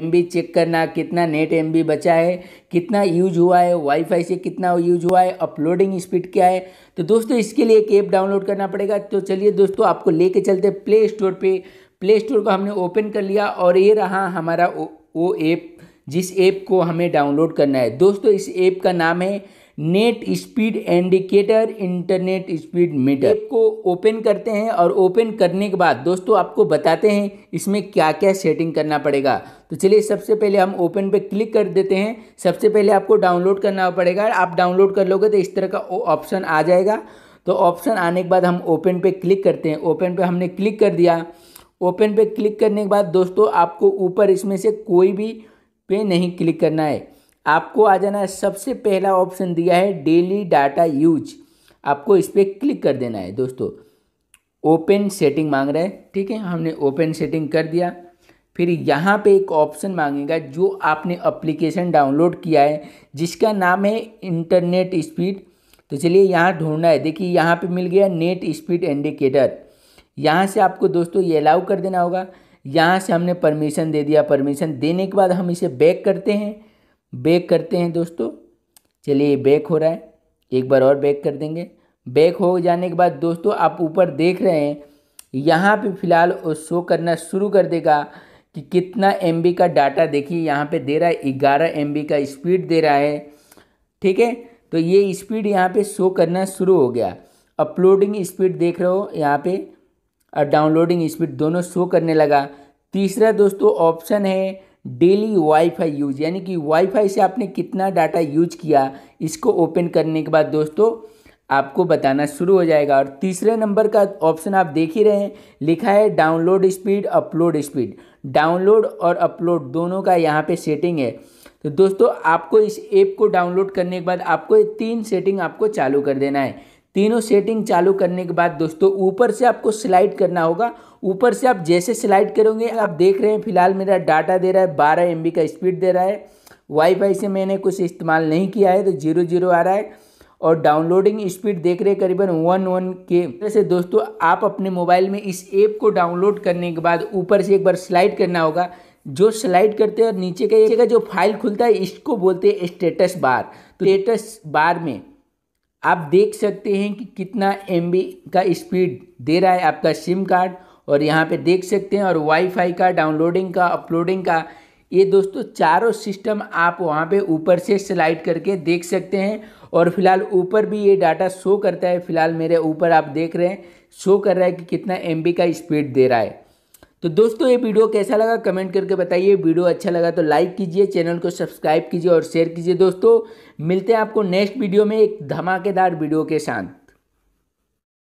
M check करना कितना net M बचा है कितना यूज हुआ है वाईफाई से कितना यूज हुआ है अपलोडिंग स्पीड क्या है तो दोस्तों इसके लिए एक ऐप डाउनलोड करना पड़ेगा तो चलिए दोस्तों आपको लेके चलते प्ले स्टोर पे प्ले स्टोर को हमने ओपन कर लिया और ये रहा हमारा वो ऐप जिस ऐप को हमें डाउनलोड करना है दोस्तों इस ऐप का नाम है net speed indicator internet speed meter को ओपन करते हैं और ओपन करने के बाद दोस्तों आपको बताते हैं इसमें क्या क्या सेटिंग करना पड़ेगा तो चलिए सबसे पहले हम ओपन पे क्लिक कर देते हैं सबसे पहले आपको डाउनलोड करना पड़ेगा आप डाउनलोड कर लोगे तो इस तरह का ऑप्शन आ जाएगा तो ऑप्शन आने के बाद हम ओपन पे क्लिक करते हैं ओपन पे हमने क्लिक कर दिया ओपन पे क्लिक करने के बाद दोस्तों आपको ऊपर इसमें से कोई भी पे नहीं क्लिक करना है आपको आ जाना है सबसे पहला ऑप्शन दिया है डेली डाटा यूज आपको इस पर क्लिक कर देना है दोस्तों ओपन सेटिंग मांग रहा है ठीक है हमने ओपन सेटिंग कर दिया फिर यहाँ पे एक ऑप्शन मांगेगा जो आपने अप्लीकेशन डाउनलोड किया है जिसका नाम है इंटरनेट स्पीड तो चलिए यहाँ ढूंढना है देखिए यहाँ पे मिल गया नेट स्पीड इंडिकेटर यहाँ से आपको दोस्तों ये अलाउ कर देना होगा यहाँ से हमने परमिशन दे दिया परमिशन देने के बाद हम इसे बैक करते हैं बेक करते हैं दोस्तों चलिए बैक हो रहा है एक बार और बेक कर देंगे बेक हो जाने के बाद दोस्तों आप ऊपर देख रहे हैं यहाँ पे फ़िलहाल वो शो करना शुरू कर देगा कि कितना एम का डाटा देखिए यहाँ पे दे रहा है ग्यारह एम का स्पीड दे रहा है ठीक है तो ये स्पीड यहाँ पे शो करना शुरू हो गया अपलोडिंग स्पीड देख रहे हो यहाँ पे और डाउनलोडिंग स्पीड दोनों शो करने लगा तीसरा दोस्तों ऑप्शन है डेली वाईफाई यूज यानी कि वाईफाई से आपने कितना डाटा यूज किया इसको ओपन करने के बाद दोस्तों आपको बताना शुरू हो जाएगा और तीसरे नंबर का ऑप्शन आप देख ही रहे हैं लिखा है download speed upload speed download और अपलोड दोनों का यहाँ पे सेटिंग है तो दोस्तों आपको इस ऐप को डाउनलोड करने के बाद आपको ये तीन सेटिंग आपको चालू कर देना है तीनों सेटिंग चालू करने के बाद दोस्तों ऊपर से आपको स्लाइड करना होगा ऊपर से आप जैसे स्लाइड करोगे आप देख रहे हैं फिलहाल मेरा डाटा दे रहा है बारह एम का स्पीड दे रहा है वाईफाई से मैंने कुछ इस्तेमाल नहीं किया है तो जीरो जीरो आ रहा है और डाउनलोडिंग स्पीड देख रहे करीबन वन वन के जैसे दोस्तों आप अपने मोबाइल में इस ऐप को डाउनलोड करने के बाद ऊपर से एक बार स्लाइड करना होगा जो स्लाइड करते हैं और नीचे का जो फाइल खुलता है इसको बोलते हैं स्टेटस बार तो स्टेटस बार में आप देख सकते हैं कि कितना एम का स्पीड दे रहा है आपका सिम कार्ड और यहाँ पे देख सकते हैं और वाईफाई का डाउनलोडिंग का अपलोडिंग का ये दोस्तों चारों सिस्टम आप वहाँ पे ऊपर से स्लाइड करके देख सकते हैं और फिलहाल ऊपर भी ये डाटा शो करता है फिलहाल मेरे ऊपर आप देख रहे हैं शो कर रहा है कि कितना एम का स्पीड दे रहा है तो दोस्तों ये वीडियो कैसा लगा कमेंट करके बताइए वीडियो अच्छा लगा तो लाइक कीजिए चैनल को सब्सक्राइब कीजिए और शेयर कीजिए दोस्तों मिलते हैं आपको नेक्स्ट वीडियो में एक धमाकेदार वीडियो के साथ